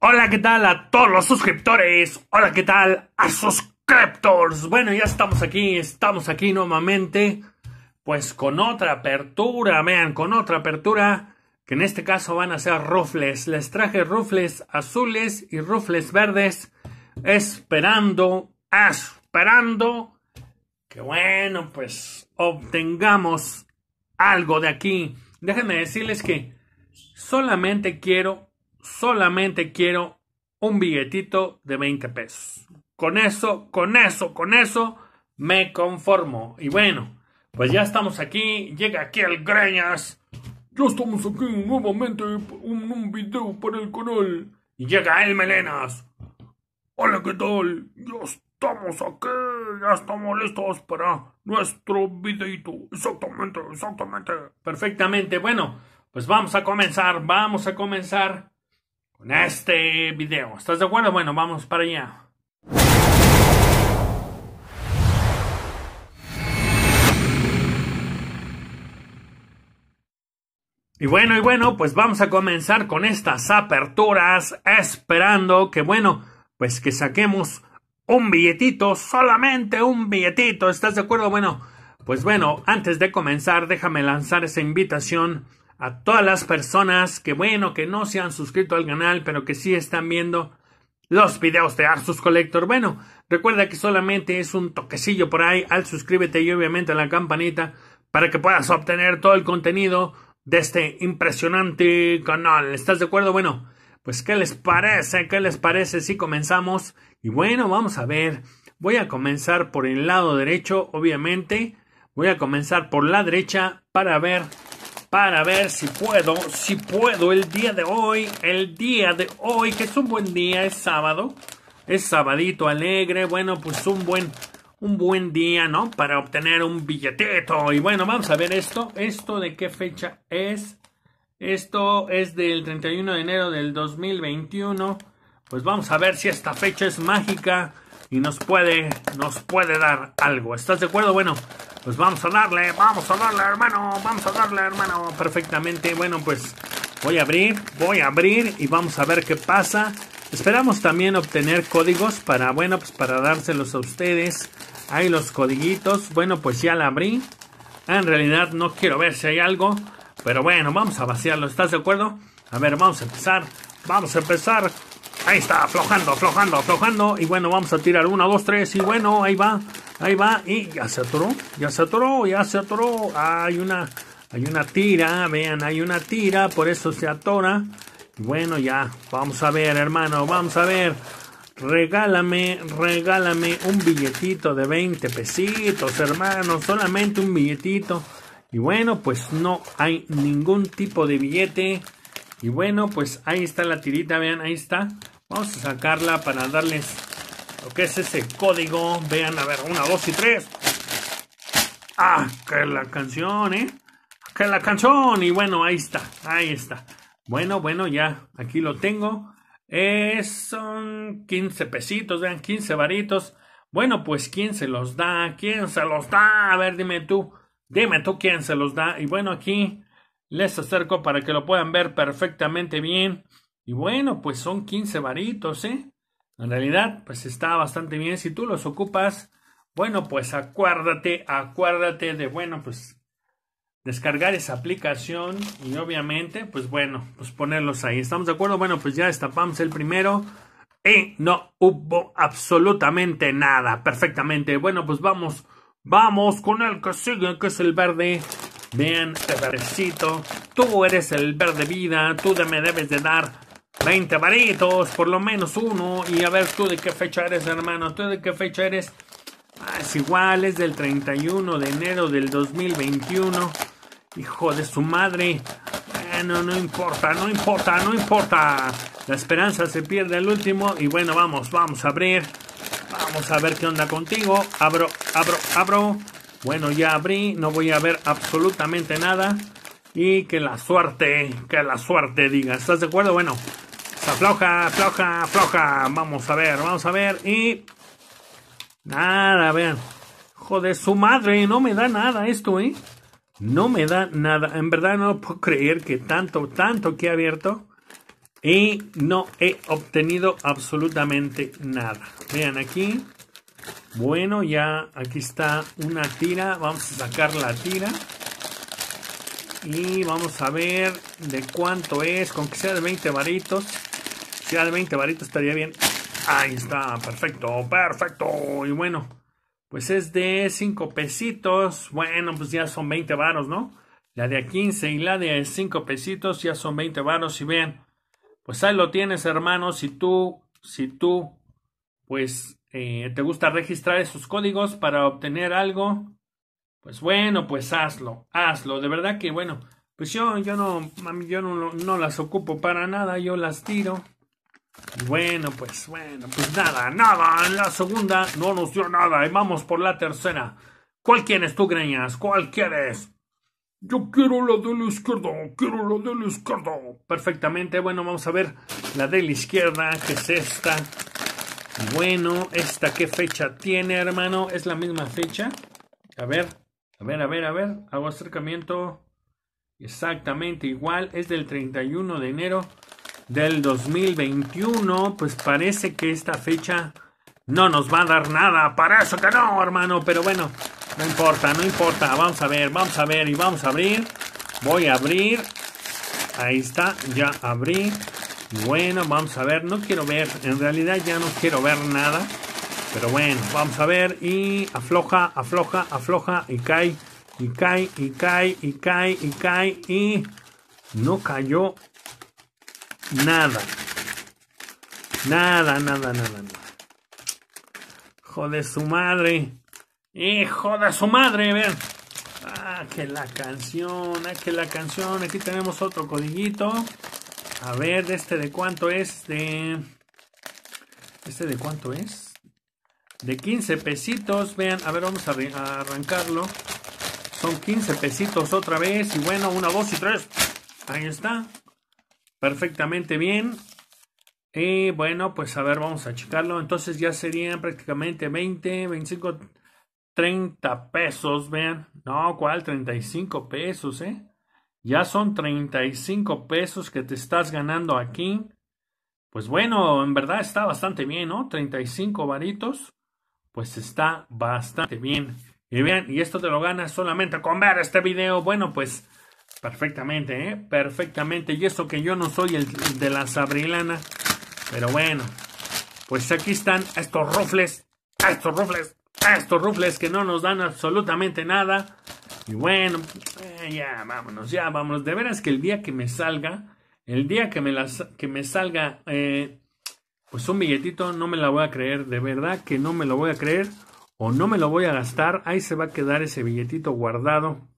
Hola, ¿qué tal a todos los suscriptores? Hola, ¿qué tal a suscriptores? Bueno, ya estamos aquí, estamos aquí nuevamente, pues con otra apertura, vean, con otra apertura, que en este caso van a ser rufles. Les traje rufles azules y rufles verdes, esperando, esperando que bueno, pues obtengamos algo de aquí. Déjenme decirles que solamente quiero solamente quiero un billetito de 20 pesos. Con eso, con eso, con eso me conformo. Y bueno, pues ya estamos aquí. Llega aquí el Greñas. Ya estamos aquí nuevamente un, un video para el canal. Y llega el Melenas. Hola, ¿qué tal? Ya estamos aquí. Ya estamos listos para nuestro videito. Exactamente, exactamente. Perfectamente. Bueno, pues vamos a comenzar. Vamos a comenzar con este video. ¿Estás de acuerdo? Bueno, vamos para allá. Y bueno, y bueno, pues vamos a comenzar con estas aperturas esperando que, bueno, pues que saquemos un billetito, solamente un billetito, ¿estás de acuerdo? Bueno, pues bueno, antes de comenzar, déjame lanzar esa invitación a todas las personas que, bueno, que no se han suscrito al canal, pero que sí están viendo los videos de Arsus Collector. Bueno, recuerda que solamente es un toquecillo por ahí al suscríbete y obviamente a la campanita para que puedas obtener todo el contenido de este impresionante canal. ¿Estás de acuerdo? Bueno, pues ¿qué les parece? ¿Qué les parece si comenzamos? Y bueno, vamos a ver. Voy a comenzar por el lado derecho, obviamente. Voy a comenzar por la derecha para ver para ver si puedo, si puedo el día de hoy, el día de hoy, que es un buen día, es sábado, es sabadito alegre, bueno, pues un buen, un buen día, ¿no? Para obtener un billetito. Y bueno, vamos a ver esto, esto de qué fecha es. Esto es del 31 de enero del 2021. Pues vamos a ver si esta fecha es mágica y nos puede, nos puede dar algo. ¿Estás de acuerdo? Bueno, pues vamos a darle, vamos a darle, hermano, vamos a darle, hermano, perfectamente. Bueno, pues voy a abrir, voy a abrir y vamos a ver qué pasa. Esperamos también obtener códigos para, bueno, pues para dárselos a ustedes. Ahí los codiguitos. Bueno, pues ya la abrí. Ah, en realidad no quiero ver si hay algo. Pero bueno, vamos a vaciarlo. ¿Estás de acuerdo? A ver, vamos a empezar. Vamos a empezar Ahí está, aflojando, aflojando, aflojando. Y bueno, vamos a tirar 1, dos, tres Y bueno, ahí va, ahí va. Y ya se atoró, ya se atoró, ya se atoró. hay una, hay una tira, vean, hay una tira, por eso se atora. Bueno, ya, vamos a ver, hermano, vamos a ver. Regálame, regálame un billetito de 20 pesitos, hermano, solamente un billetito. Y bueno, pues no hay ningún tipo de billete. Y bueno, pues ahí está la tirita, vean, ahí está. Vamos a sacarla para darles lo que es ese código. Vean, a ver, una, dos y tres. Ah, que la canción, ¿eh? Que la canción. Y bueno, ahí está, ahí está. Bueno, bueno, ya, aquí lo tengo. son 15 pesitos, vean, 15 varitos. Bueno, pues, ¿quién se los da? ¿Quién se los da? A ver, dime tú. Dime tú quién se los da. Y bueno, aquí les acerco para que lo puedan ver perfectamente bien. Y bueno, pues son 15 varitos, ¿eh? En realidad, pues está bastante bien. Si tú los ocupas, bueno, pues acuérdate, acuérdate de, bueno, pues descargar esa aplicación y obviamente, pues bueno, pues ponerlos ahí. ¿Estamos de acuerdo? Bueno, pues ya destapamos el primero y no hubo absolutamente nada. Perfectamente. Bueno, pues vamos, vamos con el que sigue, que es el verde. Vean este verdecito. Tú eres el verde vida, tú me debes de dar 20 varitos, por lo menos uno. Y a ver tú de qué fecha eres, hermano. Tú de qué fecha eres. Ah, es igual, es del 31 de enero del 2021. Hijo de su madre. Bueno, no importa, no importa, no importa. La esperanza se pierde al último. Y bueno, vamos, vamos a abrir. Vamos a ver qué onda contigo. Abro, abro, abro. Bueno, ya abrí. No voy a ver absolutamente nada. Y que la suerte, que la suerte diga. ¿Estás de acuerdo? Bueno, Afloja, floja, afloja. Vamos a ver, vamos a ver. Y. Nada, vean. Joder, su madre, no me da nada esto, ¿eh? No me da nada. En verdad no puedo creer que tanto, tanto que he abierto. Y no he obtenido absolutamente nada. Vean aquí. Bueno, ya aquí está una tira. Vamos a sacar la tira. Y vamos a ver de cuánto es. Con que sea de 20 varitos. Ya de 20 varitos estaría bien. Ahí está, perfecto, perfecto. Y bueno, pues es de 5 pesitos. Bueno, pues ya son 20 varos, ¿no? La de a 15 y la de 5 pesitos ya son 20 varos. Y vean, pues ahí lo tienes, hermano. Si tú, si tú, pues eh, te gusta registrar esos códigos para obtener algo, pues bueno, pues hazlo, hazlo. De verdad que bueno, pues yo, yo no, mami, yo no, no las ocupo para nada, yo las tiro. Bueno, pues, bueno, pues nada, nada. En la segunda no nos dio nada y vamos por la tercera. ¿Cuál quieres tú, Greñas? ¿Cuál quieres? Yo quiero la de la izquierda, quiero la de la izquierda. Perfectamente, bueno, vamos a ver la de la izquierda, que es esta. Bueno, ¿esta qué fecha tiene, hermano? ¿Es la misma fecha? A ver, a ver, a ver, a ver. Hago acercamiento exactamente igual. Es del 31 de enero del 2021, pues parece que esta fecha no nos va a dar nada. Para eso que no, hermano. Pero bueno, no importa, no importa. Vamos a ver, vamos a ver y vamos a abrir. Voy a abrir. Ahí está, ya abrí. Bueno, vamos a ver. No quiero ver, en realidad ya no quiero ver nada. Pero bueno, vamos a ver. Y afloja, afloja, afloja. Y cae, y cae, y cae, y cae, y cae. Y no cayó Nada. Nada, nada, nada, nada. Joder su madre. Hijo de su madre, vean. Ah, que la canción, ah, que la canción. Aquí tenemos otro codiguito. A ver, este de cuánto es. De... Este de cuánto es. De 15 pesitos. Vean, a ver, vamos a, a arrancarlo. Son 15 pesitos otra vez. Y bueno, una, dos y tres. Ahí está. Perfectamente bien. Y bueno, pues a ver, vamos a checarlo. Entonces ya serían prácticamente 20, 25, 30 pesos, vean. No, ¿cuál? 35 pesos, ¿eh? Ya son 35 pesos que te estás ganando aquí. Pues bueno, en verdad está bastante bien, ¿no? 35 varitos, pues está bastante bien. Y vean, y esto te lo ganas solamente con ver este video. Bueno, pues Perfectamente, ¿eh? Perfectamente. Y eso que yo no soy el, de la sabrilana. Pero bueno. Pues aquí están estos rufles. Estos rufles. Estos rufles que no nos dan absolutamente nada. Y bueno, eh, ya vámonos, ya vámonos. De veras que el día que me salga, el día que me, las, que me salga, eh, pues un billetito, no me la voy a creer. De verdad que no me lo voy a creer o no me lo voy a gastar. Ahí se va a quedar ese billetito guardado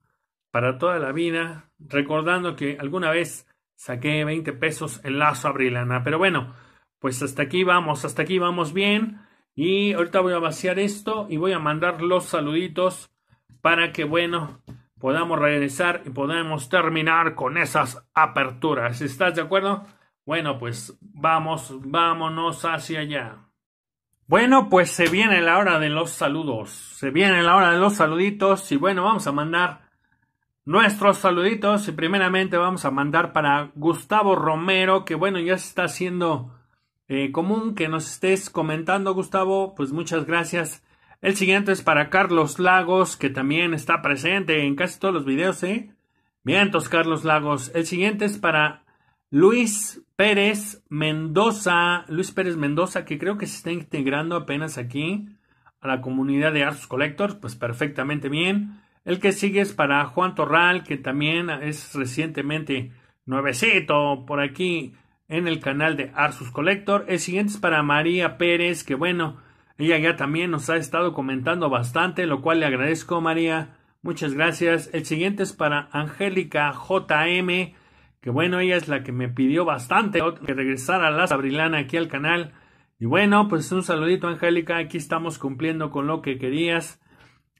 para toda la vida, recordando que alguna vez saqué 20 pesos en lazo abrilana. Pero bueno, pues hasta aquí vamos, hasta aquí vamos bien. Y ahorita voy a vaciar esto y voy a mandar los saluditos para que, bueno, podamos regresar y podamos terminar con esas aperturas. ¿Estás de acuerdo? Bueno, pues vamos, vámonos hacia allá. Bueno, pues se viene la hora de los saludos. Se viene la hora de los saluditos y bueno, vamos a mandar Nuestros saluditos y primeramente vamos a mandar para Gustavo Romero, que bueno, ya se está haciendo eh, común que nos estés comentando, Gustavo, pues muchas gracias. El siguiente es para Carlos Lagos, que también está presente en casi todos los videos, ¿eh? entonces Carlos Lagos. El siguiente es para Luis Pérez Mendoza. Luis Pérez Mendoza, que creo que se está integrando apenas aquí a la comunidad de Arts Collectors, pues perfectamente bien. El que sigue es para Juan Torral, que también es recientemente nuevecito por aquí en el canal de Arsus Collector. El siguiente es para María Pérez, que bueno, ella ya también nos ha estado comentando bastante, lo cual le agradezco, María. Muchas gracias. El siguiente es para Angélica JM, que bueno, ella es la que me pidió bastante que regresara la Sabrilana aquí al canal. Y bueno, pues un saludito, Angélica. Aquí estamos cumpliendo con lo que querías.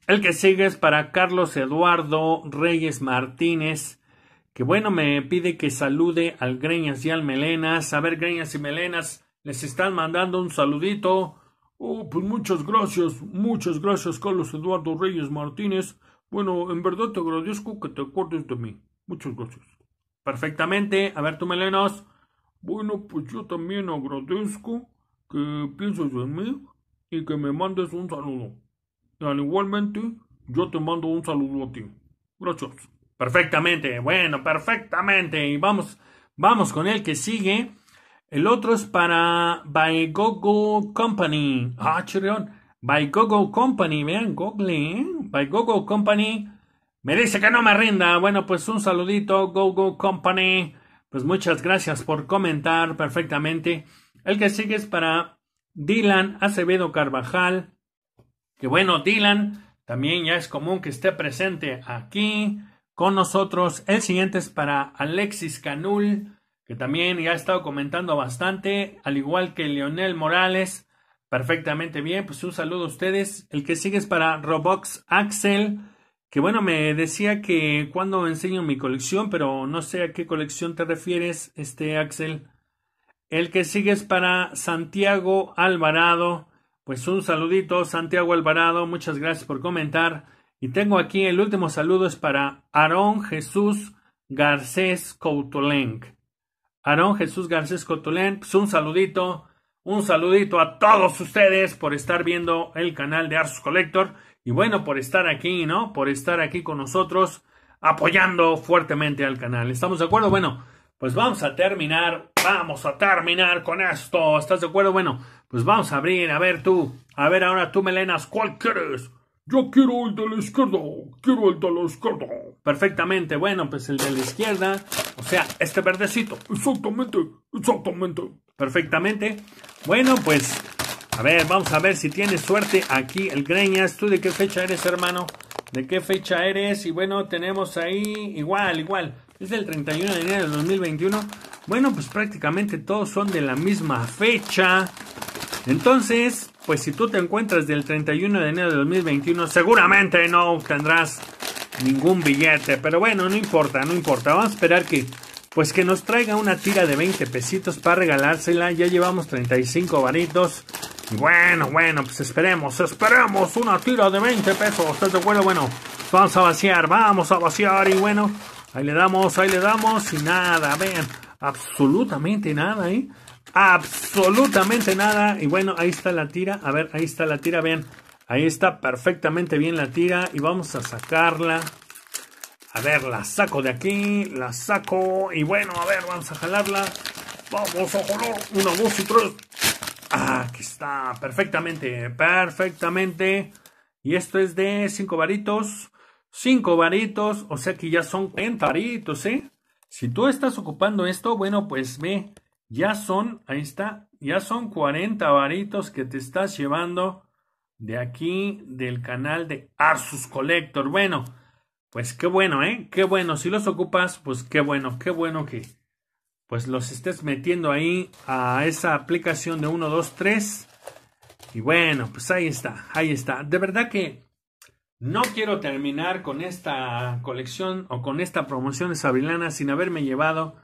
El que sigue es para Carlos Eduardo Reyes Martínez, que bueno, me pide que salude al Greñas y al Melenas. A ver, Greñas y Melenas, les están mandando un saludito. Oh, pues muchas gracias, muchas gracias, Carlos Eduardo Reyes Martínez. Bueno, en verdad te agradezco que te acuerdes de mí. Muchas gracias. Perfectamente. A ver, tú, Melenas. Bueno, pues yo también agradezco que pienses en mí y que me mandes un saludo igualmente, yo te mando un saludo a ti. Gracias. Perfectamente, bueno, perfectamente. Y vamos, vamos con el que sigue. El otro es para Gogo Company. Ah, by Gogo Company, vean, Google, ¿eh? by Gogo Company. Me dice que no me rinda. Bueno, pues un saludito, Gogo Company. Pues muchas gracias por comentar perfectamente. El que sigue es para Dylan Acevedo Carvajal. Que bueno, Dylan también ya es común que esté presente aquí con nosotros. El siguiente es para Alexis Canul, que también ya ha estado comentando bastante, al igual que Leonel Morales. Perfectamente bien, pues un saludo a ustedes. El que sigue es para Robox Axel, que bueno, me decía que cuando enseño mi colección, pero no sé a qué colección te refieres, este Axel. El que sigue es para Santiago Alvarado, pues un saludito, Santiago Alvarado, muchas gracias por comentar. Y tengo aquí el último saludo es para Aarón Jesús Garcés Coutulen. Aarón Jesús Garcés Coutulen, pues un saludito, un saludito a todos ustedes por estar viendo el canal de Arsus Collector y bueno, por estar aquí, ¿no? Por estar aquí con nosotros apoyando fuertemente al canal. ¿Estamos de acuerdo? Bueno, pues vamos a terminar, vamos a terminar con esto. ¿Estás de acuerdo? Bueno, pues vamos a abrir, a ver tú. A ver ahora tú, Melenas, ¿cuál quieres? Yo quiero el de la izquierda, quiero el de la izquierda. Perfectamente, bueno, pues el de la izquierda, o sea, este verdecito. Exactamente, exactamente. Perfectamente. Bueno, pues, a ver, vamos a ver si tienes suerte aquí el Greñas. ¿Tú de qué fecha eres, hermano? ¿De qué fecha eres? Y bueno, tenemos ahí, igual, igual, es del 31 de enero del 2021. Bueno, pues prácticamente todos son de la misma fecha. Entonces, pues si tú te encuentras del 31 de enero de 2021, seguramente no obtendrás ningún billete. Pero bueno, no importa, no importa. Vamos a esperar que, pues que nos traiga una tira de 20 pesitos para regalársela. Ya llevamos 35 varitos. Bueno, bueno, pues esperemos, esperemos una tira de 20 pesos. ¿Estás de acuerdo? Bueno, vamos a vaciar, vamos a vaciar. Y bueno, ahí le damos, ahí le damos y nada, vean, absolutamente nada, ¿eh? absolutamente nada. Y bueno, ahí está la tira. A ver, ahí está la tira, vean. Ahí está perfectamente bien la tira y vamos a sacarla. A ver, la saco de aquí, la saco y bueno, a ver, vamos a jalarla. Vamos a jalar, una, dos y tres. Ah, aquí está, perfectamente, perfectamente. Y esto es de cinco varitos, Cinco varitos, o sea que ya son 40 varitos, ¿eh? Si tú estás ocupando esto, bueno, pues ve, ya son, ahí está, ya son 40 varitos que te estás llevando de aquí del canal de Arsus Collector. Bueno, pues qué bueno, ¿eh? Qué bueno. Si los ocupas, pues qué bueno, qué bueno que pues los estés metiendo ahí a esa aplicación de 1, 2, 3. Y bueno, pues ahí está, ahí está. De verdad que no quiero terminar con esta colección o con esta promoción de Savilana sin haberme llevado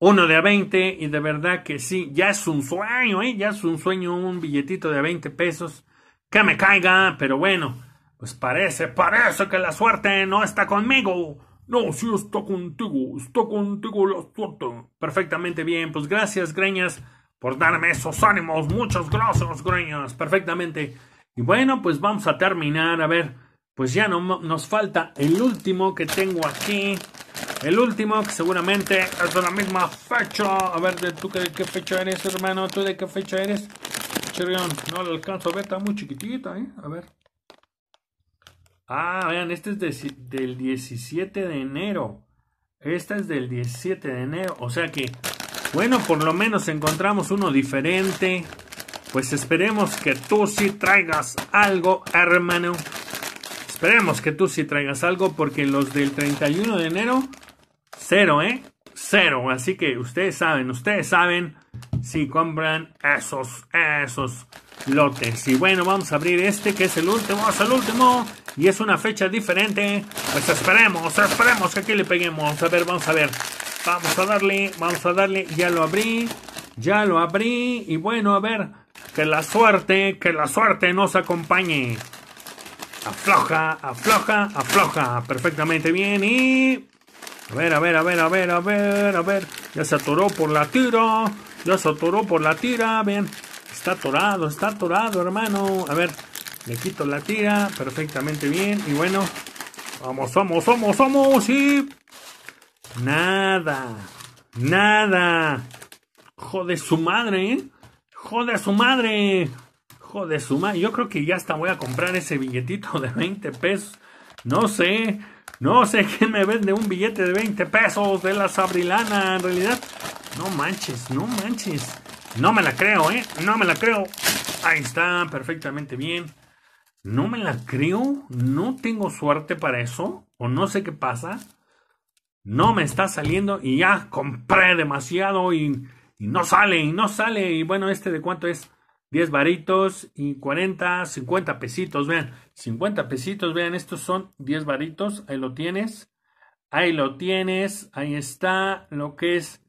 uno de a 20 y de verdad que sí, ya es un sueño, ¿eh? ya es un sueño un billetito de a 20 pesos. Que me caiga, pero bueno, pues parece, parece que la suerte no está conmigo. No, sí está contigo, está contigo la suerte. Perfectamente bien, pues gracias, Greñas, por darme esos ánimos. Muchos gracias, Greñas, perfectamente. Y bueno, pues vamos a terminar, a ver, pues ya no, nos falta el último que tengo aquí. El último, que seguramente es de la misma fecha. A ver, ¿de ¿tú de qué fecha eres, hermano? ¿Tú de qué fecha eres? no lo alcanzo a ver, está muy chiquitita, ¿eh? A ver. Ah, vean, este es del 17 de enero. Esta es del 17 de enero. O sea que, bueno, por lo menos encontramos uno diferente. Pues esperemos que tú sí traigas algo, hermano. Esperemos que tú sí traigas algo porque los del 31 de enero Cero, ¿eh? Cero. Así que ustedes saben, ustedes saben si compran esos, esos lotes. Y bueno, vamos a abrir este que es el último, es el último. Y es una fecha diferente. Pues esperemos, esperemos que aquí le peguemos. A ver, vamos a ver. Vamos a darle, vamos a darle. Ya lo abrí, ya lo abrí. Y bueno, a ver, que la suerte, que la suerte nos acompañe. Afloja, afloja, afloja. Perfectamente bien. Y a ver, a ver, a ver, a ver, a ver, a ver. Ya se atoró por la tira. Ya se atoró por la tira. Bien. Está atorado, está atorado, hermano. A ver, le quito la tira. Perfectamente bien. Y bueno. Vamos, vamos, vamos, vamos. Y... Nada. Nada. Jode su madre, ¿eh? Jode su madre. Jode su madre. Yo creo que ya hasta voy a comprar ese billetito de 20 pesos. No sé. No sé quién me vende un billete de 20 pesos de la Sabrilana, en realidad. No manches, no manches. No me la creo, ¿eh? No me la creo. Ahí está, perfectamente bien. No me la creo. No tengo suerte para eso. O no sé qué pasa. No me está saliendo y ya compré demasiado y, y no sale, y no sale. Y bueno, este de cuánto es 10 varitos y 40, 50 pesitos, vean, 50 pesitos, vean, estos son 10 varitos, ahí lo tienes, ahí lo tienes, ahí está lo que es,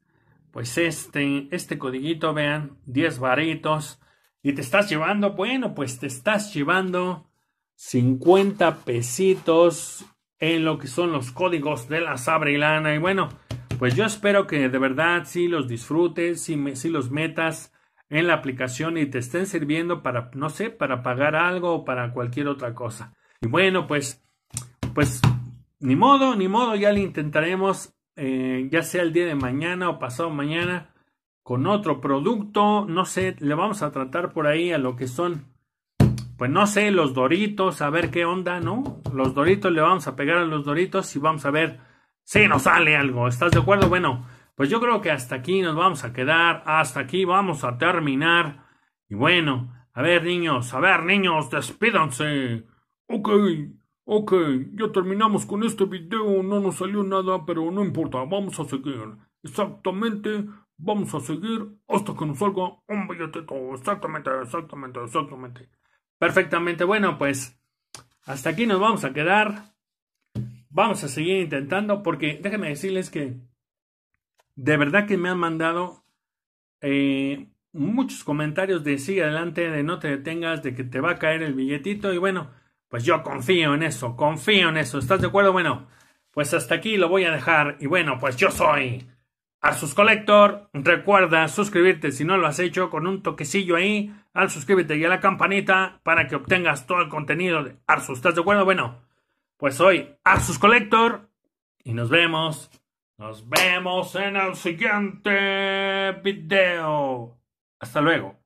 pues este, este codiguito, vean, 10 varitos, y te estás llevando, bueno, pues te estás llevando 50 pesitos en lo que son los códigos de la Sabre y Lana, y bueno, pues yo espero que de verdad sí los disfrutes, si los metas, en la aplicación y te estén sirviendo para, no sé, para pagar algo o para cualquier otra cosa. Y bueno, pues, pues, ni modo, ni modo, ya le intentaremos, eh, ya sea el día de mañana o pasado mañana, con otro producto, no sé, le vamos a tratar por ahí a lo que son, pues no sé, los doritos, a ver qué onda, ¿no? Los doritos le vamos a pegar a los doritos y vamos a ver si nos sale algo, ¿estás de acuerdo? Bueno, pues yo creo que hasta aquí nos vamos a quedar, hasta aquí vamos a terminar. Y bueno, a ver niños, a ver niños, despídanse. Ok, ok, ya terminamos con este video, no nos salió nada, pero no importa, vamos a seguir. Exactamente, vamos a seguir hasta que nos salga un billetito. Exactamente, exactamente, exactamente. Perfectamente, bueno, pues hasta aquí nos vamos a quedar. Vamos a seguir intentando porque déjenme decirles que de verdad que me han mandado eh, muchos comentarios de sigue adelante, de no te detengas, de que te va a caer el billetito y bueno, pues yo confío en eso, confío en eso, ¿estás de acuerdo? Bueno, pues hasta aquí lo voy a dejar y bueno, pues yo soy Arsus Collector, recuerda suscribirte si no lo has hecho con un toquecillo ahí al suscríbete y a la campanita para que obtengas todo el contenido de Arsus, ¿estás de acuerdo? Bueno, pues soy Arsus Collector y nos vemos nos vemos en el siguiente video. Hasta luego.